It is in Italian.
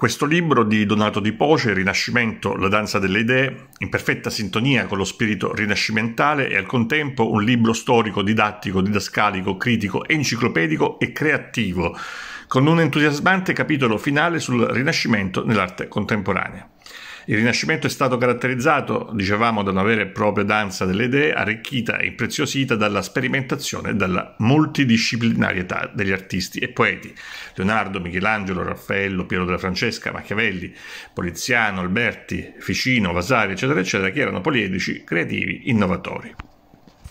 Questo libro di Donato Di Poce, Rinascimento, la danza delle idee, in perfetta sintonia con lo spirito rinascimentale, è al contempo un libro storico, didattico, didascalico, critico, enciclopedico e creativo, con un entusiasmante capitolo finale sul Rinascimento nell'arte contemporanea. Il Rinascimento è stato caratterizzato, dicevamo, da una vera e propria danza delle idee, arricchita e impreziosita dalla sperimentazione e dalla multidisciplinarietà degli artisti e poeti. Leonardo, Michelangelo, Raffaello, Piero della Francesca, Machiavelli, Poliziano, Alberti, Ficino, Vasari, eccetera, eccetera, che erano poliedrici, creativi, innovatori.